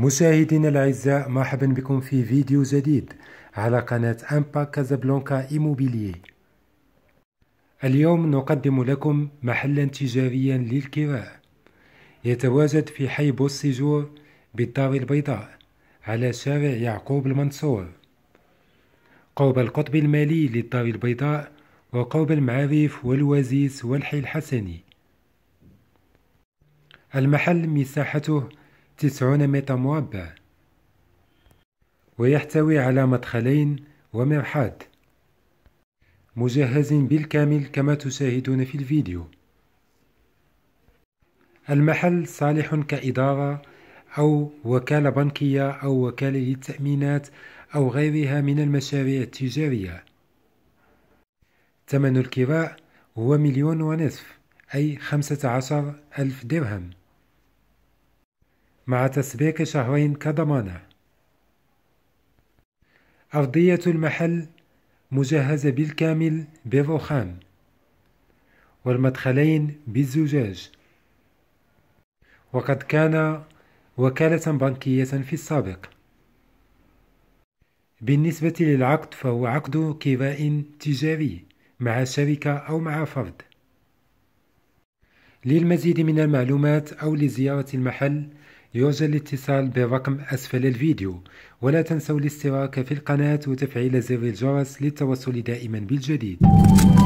مشاهدينا الاعزاء مرحبا بكم في فيديو جديد على قناة امبا كازابلانكا ايموبيليي اليوم نقدم لكم محلا تجاريا للكراء يتواجد في حي بوسيجور بالدار البيضاء على شارع يعقوب المنصور قرب القطب المالي للدار البيضاء وقرب المعارف والوازيس والحي الحسني المحل مساحته تسعون متر مربع ويحتوي على مدخلين ومرحاض مجهز بالكامل كما تشاهدون في الفيديو المحل صالح كإدارة أو وكالة بنكية أو وكالة للتأمينات أو غيرها من المشاريع التجارية ثمن الكراء هو مليون ونصف أي خمسة عشر ألف درهم مع تسبيق شهرين كضمانة أرضية المحل مجهزة بالكامل بالرخام والمدخلين بالزجاج وقد كان وكالة بنكية في السابق بالنسبة للعقد فهو عقد كراء تجاري مع شركة أو مع فرد للمزيد من المعلومات أو لزيارة المحل يرجى الاتصال بالرقم أسفل الفيديو ولا تنسوا الاشتراك في القناة وتفعيل زر الجرس للتوصل دائما بالجديد